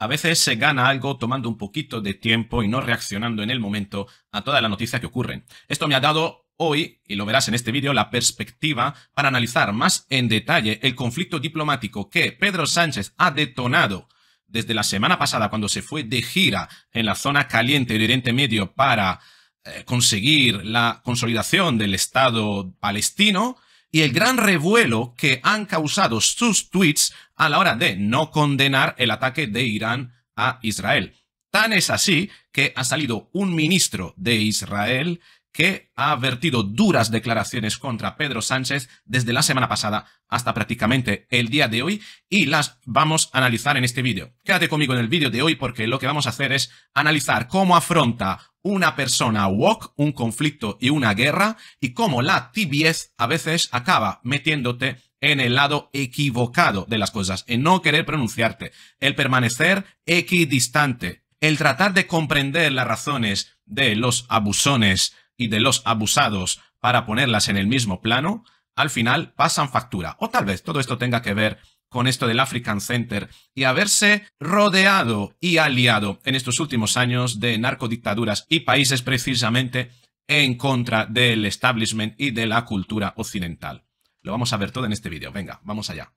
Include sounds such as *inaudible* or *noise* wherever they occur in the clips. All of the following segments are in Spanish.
A veces se gana algo tomando un poquito de tiempo y no reaccionando en el momento a todas las noticias que ocurren. Esto me ha dado hoy, y lo verás en este vídeo, la perspectiva para analizar más en detalle el conflicto diplomático que Pedro Sánchez ha detonado desde la semana pasada cuando se fue de gira en la zona caliente de Oriente Medio para eh, conseguir la consolidación del Estado palestino y el gran revuelo que han causado sus tweets a la hora de no condenar el ataque de Irán a Israel. Tan es así que ha salido un ministro de Israel que ha vertido duras declaraciones contra Pedro Sánchez desde la semana pasada hasta prácticamente el día de hoy y las vamos a analizar en este vídeo. Quédate conmigo en el vídeo de hoy porque lo que vamos a hacer es analizar cómo afronta una persona woke, un conflicto y una guerra y cómo la tibiez a veces acaba metiéndote en el lado equivocado de las cosas, en no querer pronunciarte, el permanecer equidistante, el tratar de comprender las razones de los abusones y de los abusados para ponerlas en el mismo plano, al final pasan factura. O tal vez todo esto tenga que ver con esto del African Center y haberse rodeado y aliado en estos últimos años de narcodictaduras y países precisamente en contra del establishment y de la cultura occidental. Lo vamos a ver todo en este vídeo. Venga, vamos allá.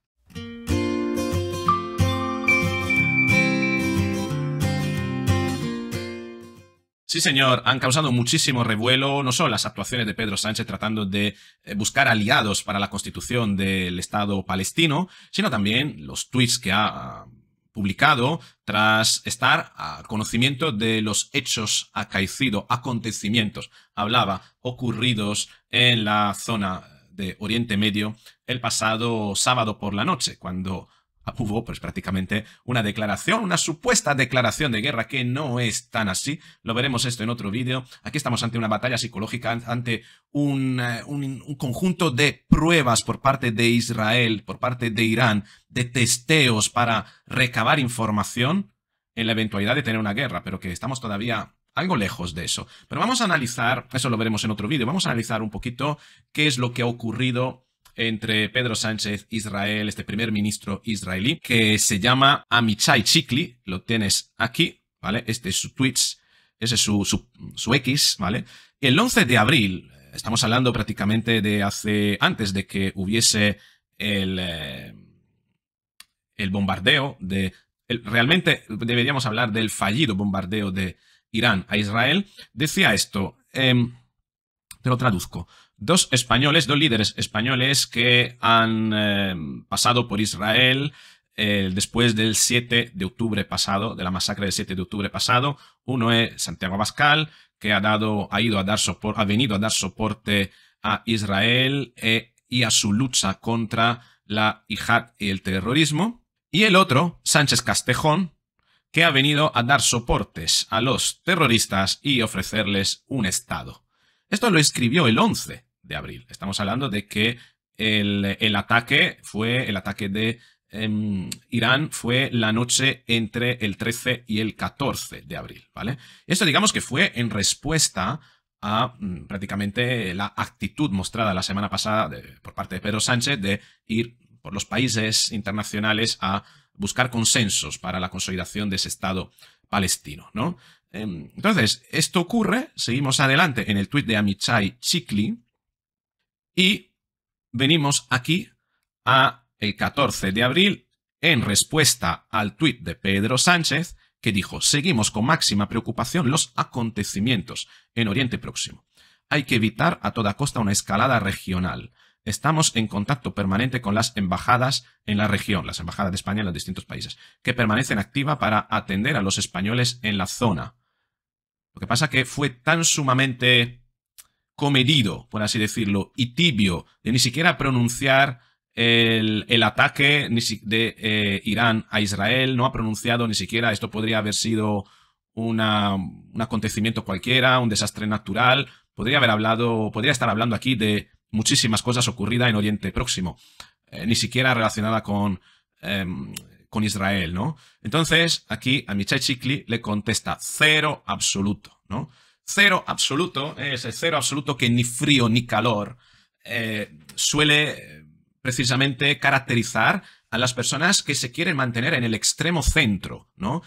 Sí, señor, han causado muchísimo revuelo, no solo las actuaciones de Pedro Sánchez tratando de eh, buscar aliados para la constitución del Estado palestino, sino también los tweets que ha publicado tras estar a conocimiento de los hechos acaecidos, acontecimientos, hablaba, ocurridos en la zona de Oriente Medio el pasado sábado por la noche, cuando Ah, hubo pues prácticamente una declaración, una supuesta declaración de guerra que no es tan así. Lo veremos esto en otro vídeo. Aquí estamos ante una batalla psicológica, ante eh, un, conjunto de pruebas por parte de Israel, por parte de Irán, de testeos para recabar información en la eventualidad de tener una guerra, pero que estamos todavía algo lejos de eso. Pero vamos a analizar, eso lo veremos en otro vídeo, vamos a analizar un poquito qué es lo que ha ocurrido entre Pedro Sánchez, Israel, este primer ministro israelí, que se llama Amichai Chikli, lo tienes aquí, ¿vale? Este es su Twitch, ese es su, su, X, ¿vale? El 11 de abril, eh, estamos hablando prácticamente de hace, antes de que hubiese el, eh, el bombardeo de, realmente deberíamos hablar del fallido bombardeo de Irán a Israel, decía esto, em, te lo traduzco, dos españoles, dos líderes españoles que han eh, pasado por Israel eh, después del 7 de octubre pasado, de la masacre del 7 de octubre pasado. Uno es Santiago Abascal, que ha, dado, ha, ido a dar ha venido a dar soporte a Israel eh, y a su lucha contra la Jihad y el terrorismo. Y el otro, Sánchez Castejón, que ha venido a dar soportes a los terroristas y ofrecerles un Estado. Esto lo escribió el 11 de abril. Estamos hablando de que el, ataque fue el ataque de em, Irán fue la noche entre el 13 y el 14 de abril, ¿vale? Esto digamos que fue en respuesta a mm, prácticamente la actitud mostrada la semana pasada por parte de Pedro Sánchez de ir por los países internacionales a buscar consensos para la consolidación de ese Estado palestino, ¿no? Em, entonces, esto ocurre, seguimos adelante en el tuit de Amichai Chikli, y venimos aquí a el 14 de abril en respuesta al tuit de Pedro Sánchez que dijo, seguimos con máxima preocupación los acontecimientos en Oriente Próximo. Hay que evitar a toda costa una escalada regional. Estamos en contacto permanente con las embajadas en la región, las embajadas de España en los distintos países, que permanecen activas para atender a los españoles en la zona. Lo que pasa que fue tan sumamente comedido, por así decirlo, y tibio, de ni siquiera pronunciar el, ataque de eh, Irán a Israel, no ha pronunciado ni siquiera, esto podría haber sido un acontecimiento cualquiera, un desastre natural, podría haber hablado, podría estar hablando aquí de muchísimas cosas ocurridas en Oriente Próximo, eh, ni siquiera relacionada con, em, con Israel, ¿no? Entonces, aquí a Michai Chikli le contesta cero absoluto, ¿no? cero absoluto, es el cero absoluto que ni frío ni calor eh, suele eh, precisamente caracterizar a las personas que se quieren mantener en el extremo centro, ¿no?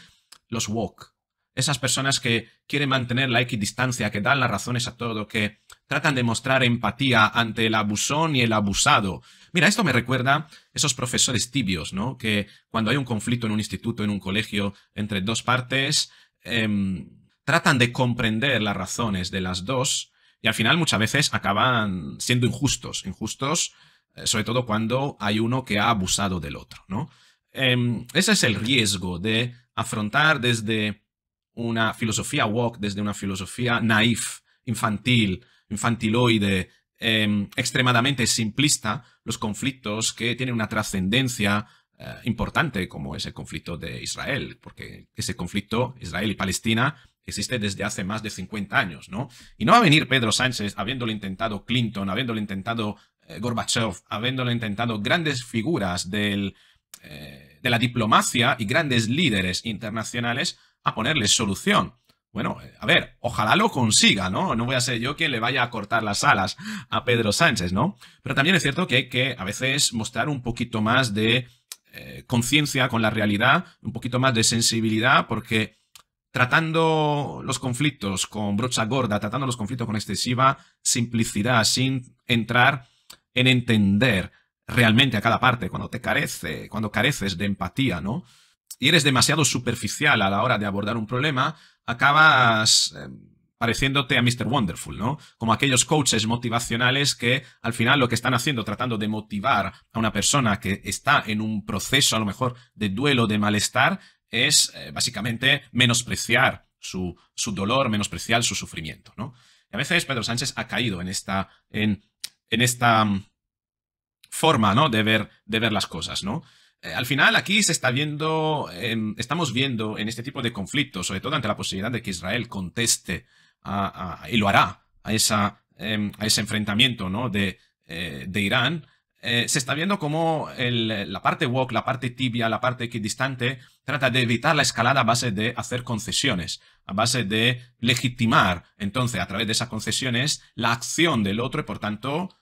Los walk. Esas personas que quieren mantener la equidistancia, que dan las razones a todo, que tratan de mostrar empatía ante el abusón y el abusado. Mira, esto me recuerda a esos profesores tibios, ¿no? Que cuando hay un conflicto en un instituto, en un colegio, entre dos partes, em, tratan de comprender las razones de las dos y al final muchas veces acaban siendo injustos, injustos eh, sobre todo cuando hay uno que ha abusado del otro, ¿no? Em, ese es el riesgo de afrontar desde una filosofía woke, desde una filosofía naif, infantil, infantiloide, em, extremadamente simplista, los conflictos que tienen una trascendencia eh, importante, como es el conflicto de Israel, porque ese conflicto, Israel y Palestina, existe desde hace más de 50 años, ¿no? Y no va a venir Pedro Sánchez habiéndolo intentado Clinton, habiéndolo intentado eh, Gorbachev, habiéndolo intentado grandes figuras del, eh, de la diplomacia y grandes líderes internacionales a ponerle solución. Bueno, eh, a ver, ojalá lo consiga, ¿no? No voy a ser yo quien le vaya a cortar las alas a Pedro Sánchez, ¿no? Pero también es cierto que hay que a veces mostrar un poquito más de conciencia con la realidad, un poquito más de sensibilidad, porque tratando los conflictos con brocha gorda, tratando los conflictos con excesiva este simplicidad, sin entrar en entender realmente a cada parte, cuando te carece, cuando careces de empatía, ¿no? Y eres demasiado superficial a la hora de abordar un problema, acabas em, pareciéndote a Mr. Wonderful, ¿no? Como aquellos coaches motivacionales que al final lo que están haciendo, tratando de motivar a una persona que está en un proceso a lo mejor de duelo, de malestar, es eh, básicamente menospreciar su, su, dolor, menospreciar su sufrimiento. ¿no? a veces Pedro Sánchez ha caído en esta, en, esta mm, forma ¿no? de, ver, de ver las cosas. ¿no? Eh, al final aquí se está viendo, em, estamos viendo en este tipo de conflictos, sobre todo ante la posibilidad de que Israel conteste a, y lo hará a, esa, em, a ese enfrentamiento ¿no? de, eh, de, Irán, eh, se está viendo cómo la parte walk, la parte tibia, la parte equidistante, trata de evitar la escalada a base de hacer concesiones, a base de legitimar, entonces, a través de esas concesiones, la acción del otro y, por tanto,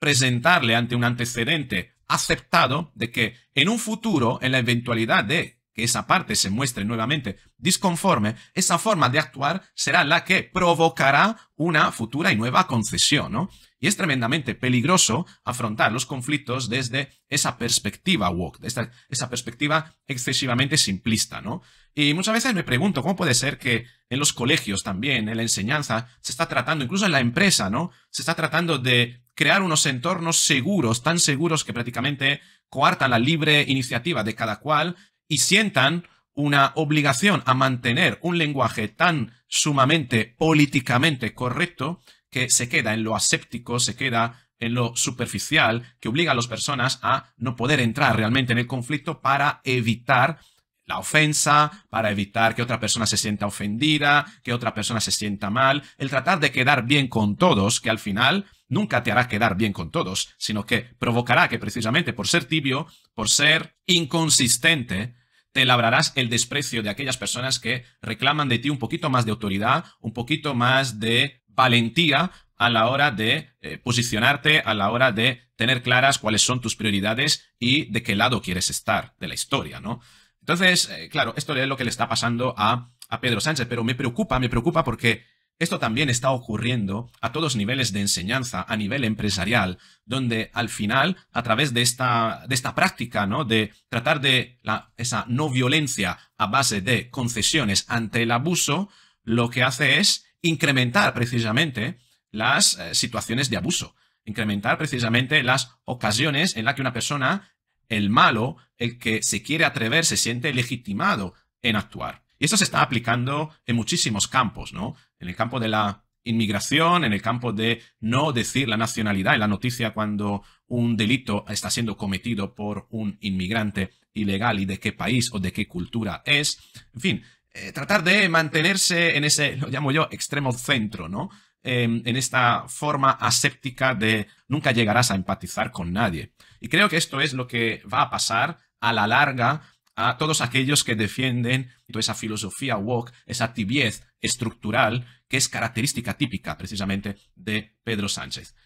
presentarle ante un antecedente aceptado de que en un futuro, en la eventualidad de que esa parte se muestre nuevamente disconforme, esa forma de actuar será la que provocará una futura y nueva concesión, ¿no? Y es tremendamente peligroso afrontar los conflictos desde esa perspectiva woke, desde esa perspectiva excesivamente simplista, ¿no? Y muchas veces me pregunto cómo puede ser que en los colegios también, en la enseñanza, se está tratando, incluso en la empresa, ¿no? Se está tratando de crear unos entornos seguros, tan seguros que prácticamente coartan la libre iniciativa de cada cual y sientan una obligación a mantener un lenguaje tan sumamente políticamente correcto que se queda en lo aséptico, se queda en lo superficial, que obliga a las personas a no poder entrar realmente en el conflicto para evitar la ofensa, para evitar que otra persona se sienta ofendida, que otra persona se sienta mal, el tratar de quedar bien con todos, que al final nunca te hará quedar bien con todos, sino que provocará que precisamente por ser tibio, por ser inconsistente, te labrarás el desprecio de aquellas personas que reclaman de ti un poquito más de autoridad, un poquito más de valentía a la hora de eh, posicionarte, a la hora de tener claras cuáles son tus prioridades y de qué lado quieres estar de la historia, ¿no? Entonces, eh, claro, esto es lo que le está pasando a, Pedro Sánchez, pero me preocupa, me preocupa porque esto también está ocurriendo a todos niveles de enseñanza, a nivel empresarial, donde al final, a través de esta, de esta práctica, ¿no? De tratar de la, esa no violencia a base de concesiones ante el abuso, lo que hace es incrementar precisamente las eh, situaciones de abuso, incrementar precisamente las ocasiones en las que una persona, el malo, el que se quiere atrever, se siente legitimado en actuar. Y esto se está aplicando en muchísimos campos, ¿no? En el campo de la inmigración, en el campo de no decir la nacionalidad en la noticia cuando un delito está siendo cometido por un inmigrante ilegal y de qué país o de qué cultura es. En fin, eh, tratar de mantenerse en ese, lo llamo yo, extremo centro, ¿no? Em, en esta forma aséptica de nunca llegarás a empatizar con nadie. Y creo que esto es lo que va a pasar a la larga a todos aquellos que defienden toda esa filosofía woke, esa tibiez estructural que es característica típica precisamente de Pedro Sánchez.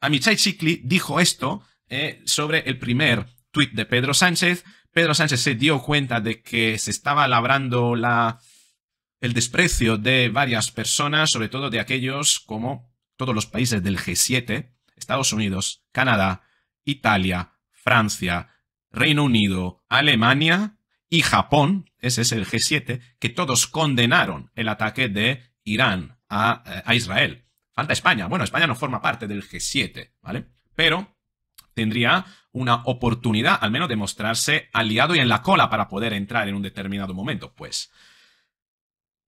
A Amichai Chikli dijo esto eh, sobre el primer tuit de Pedro Sánchez Pedro Sánchez se dio cuenta de que se estaba labrando el desprecio de varias personas, sobre todo de aquellos como todos los países del G7, Estados Unidos, Canadá, Italia, Francia, Reino Unido, Alemania y Japón, ese es el G7, que todos condenaron el ataque de Irán a, eh, a Israel. Falta España. Bueno, España no forma parte del G7, ¿vale? Pero tendría una oportunidad al menos de mostrarse aliado y en la cola para poder entrar en un determinado momento, pues.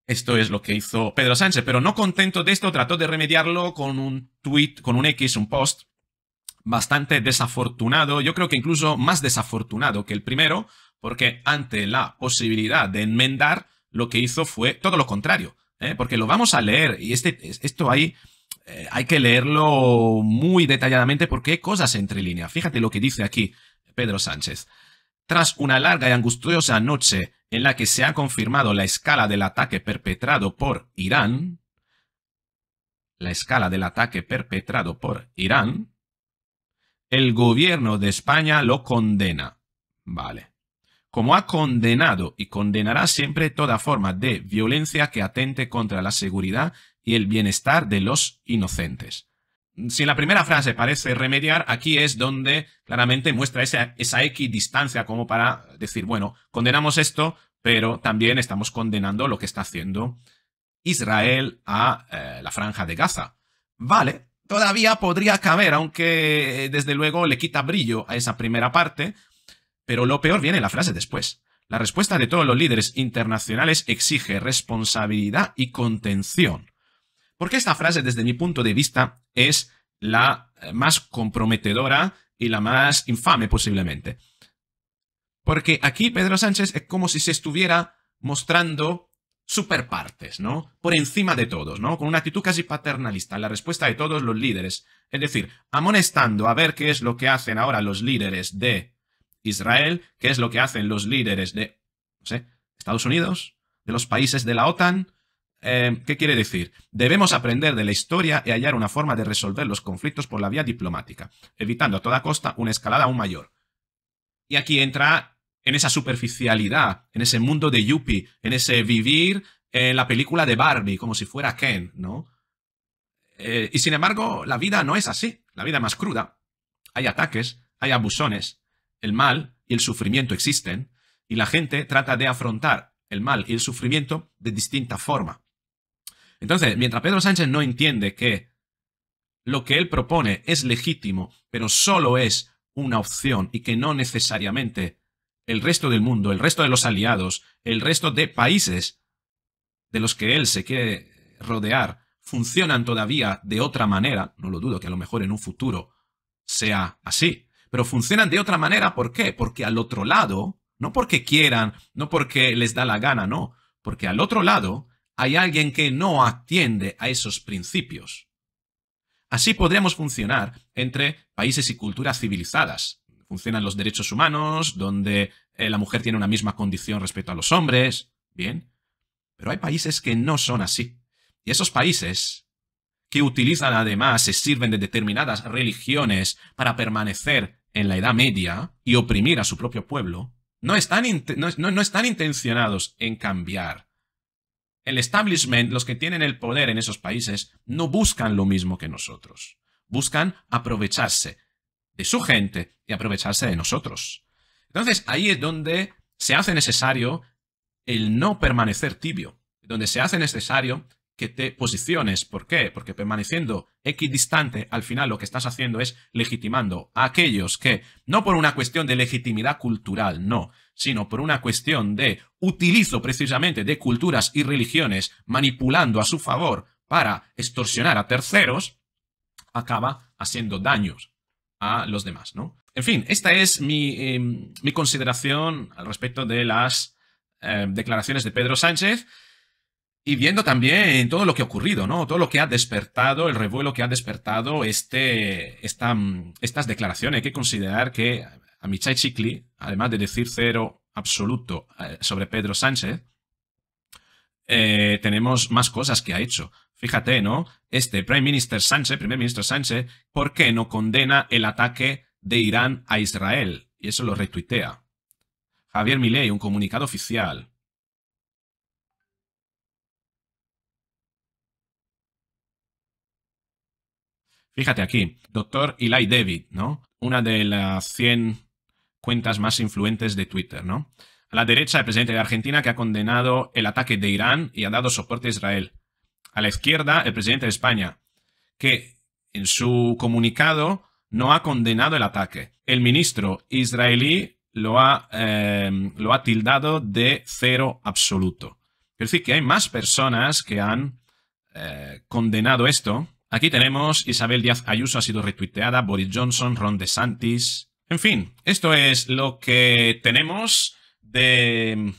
Esto es lo que hizo Pedro Sánchez, pero no contento de esto, trató de remediarlo con un tweet, con un X, un post bastante desafortunado, yo creo que incluso más desafortunado que el primero, porque ante la posibilidad de enmendar, lo que hizo fue todo lo contrario, ¿eh? porque lo vamos a leer y este, esto ahí... Eh, hay que leerlo muy detalladamente porque hay cosas entre líneas. Fíjate lo que dice aquí Pedro Sánchez. Tras una larga y angustiosa noche en la que se ha confirmado la escala del ataque perpetrado por Irán, la escala del ataque perpetrado por Irán, el gobierno de España lo condena. Vale. Como ha condenado y condenará siempre toda forma de violencia que atente contra la seguridad y el bienestar de los inocentes. Si la primera frase parece remediar, aquí es donde claramente muestra esa, equidistancia como para decir, bueno, condenamos esto, pero también estamos condenando lo que está haciendo Israel a eh, la franja de Gaza. Vale, todavía podría caber, aunque eh, desde luego le quita brillo a esa primera parte, pero lo peor viene la frase después. La respuesta de todos los líderes internacionales exige responsabilidad y contención. Porque esta frase, desde mi punto de vista, es la eh, más comprometedora y la más infame posiblemente. Porque aquí Pedro Sánchez es como si se estuviera mostrando superpartes, ¿no? Por encima de todos, ¿no? Con una actitud casi paternalista la respuesta de todos los líderes. Es decir, amonestando a ver qué es lo que hacen ahora los líderes de Israel, qué es lo que hacen los líderes de, Estados Unidos, de los países de la OTAN, Em, ¿Qué quiere decir? Debemos aprender de la historia y hallar una forma de resolver los conflictos por la vía diplomática, evitando a toda costa una escalada aún mayor. Y aquí entra en esa superficialidad, en ese mundo de Yuppie, en ese vivir en la película de Barbie, como si fuera Ken, ¿no? Eh, y sin embargo, la vida no es así. La vida más cruda. Hay ataques, hay abusones, el mal y el sufrimiento existen, y la gente trata de afrontar el mal y el sufrimiento de distinta forma. Entonces, mientras Pedro Sánchez no entiende que lo que él propone es legítimo, pero solo es una opción y que no necesariamente el resto del mundo, el resto de los aliados, el resto de países de los que él se quiere rodear, funcionan todavía de otra manera, no lo dudo que a lo mejor en un futuro sea así, pero funcionan de otra manera, ¿por qué? Porque al otro lado, no porque quieran, no porque les da la gana, no, porque al otro lado hay alguien que no atiende a esos principios. Así podríamos funcionar entre países y culturas civilizadas. Funcionan los derechos humanos, donde eh, la mujer tiene una misma condición respecto a los hombres, bien. Pero hay países que no son así. Y esos países que utilizan además, se sirven de determinadas religiones para permanecer en la Edad Media y oprimir a su propio pueblo, no están, no están intencionados en cambiar el establishment, los que tienen el poder en esos países, no buscan lo mismo que nosotros. Buscan aprovecharse de su gente y aprovecharse de nosotros. Entonces ahí es donde se hace necesario el no permanecer tibio, donde se hace necesario que te posiciones. ¿Por qué? Porque permaneciendo equidistante, al final lo que estás haciendo es legitimando a aquellos que, no por una cuestión de legitimidad cultural, no, sino por una cuestión de utilizo precisamente de culturas y religiones manipulando a su favor para extorsionar a terceros, acaba haciendo daños a los demás, ¿no? En fin, esta es mi, em, consideración al respecto de las em, declaraciones de Pedro Sánchez y viendo también todo lo que ha ocurrido, ¿no? Todo lo que ha despertado, el revuelo que ha despertado este, esta, estas declaraciones. Hay que considerar que a Michai Chikli, además de decir cero absoluto eh, sobre Pedro Sánchez, eh, tenemos más cosas que ha hecho. Fíjate, ¿no? Este Prime Minister Sánchez, primer ministro Sánchez, ¿por qué no condena el ataque de Irán a Israel? Y eso lo retuitea. Javier Milei, un comunicado oficial. Fíjate aquí, doctor Eli David, ¿no? Una de las 100 cuentas más influentes de Twitter, ¿no? A la derecha, el presidente de Argentina, que ha condenado el ataque de Irán y ha dado soporte a Israel. A la izquierda, el presidente de España, que en su comunicado no ha condenado el ataque. El ministro israelí lo ha, eh, lo ha tildado de cero absoluto. Es decir, que hay más personas que han eh, condenado esto. Aquí tenemos Isabel Díaz Ayuso ha sido retuiteada, Boris Johnson, Ron DeSantis, en fin, esto es lo que tenemos de mm,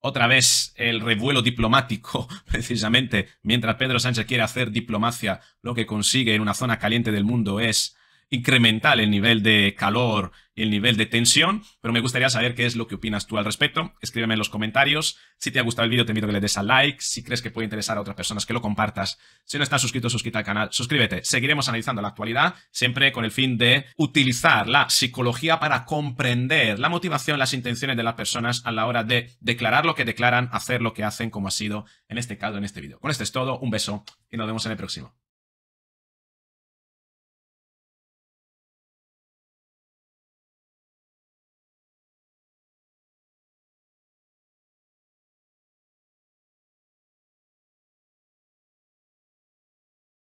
otra vez el revuelo diplomático, *laughs* precisamente, mientras Pedro Sánchez quiere hacer diplomacia, lo que consigue en una zona caliente del mundo es incremental el nivel de calor y el nivel de tensión, pero me gustaría saber qué es lo que opinas tú al respecto. Escríbeme en los comentarios. Si te ha gustado el vídeo, te invito a que le des a like. Si crees que puede interesar a otras personas, que lo compartas. Si no estás suscrito, suscríbete al canal, suscríbete. Seguiremos analizando la actualidad, siempre con el fin de utilizar la psicología para comprender la motivación, las intenciones de las personas a la hora de declarar lo que declaran, hacer lo que hacen, como ha sido en este caso, en este vídeo. Con esto es todo, un beso y nos vemos en el próximo.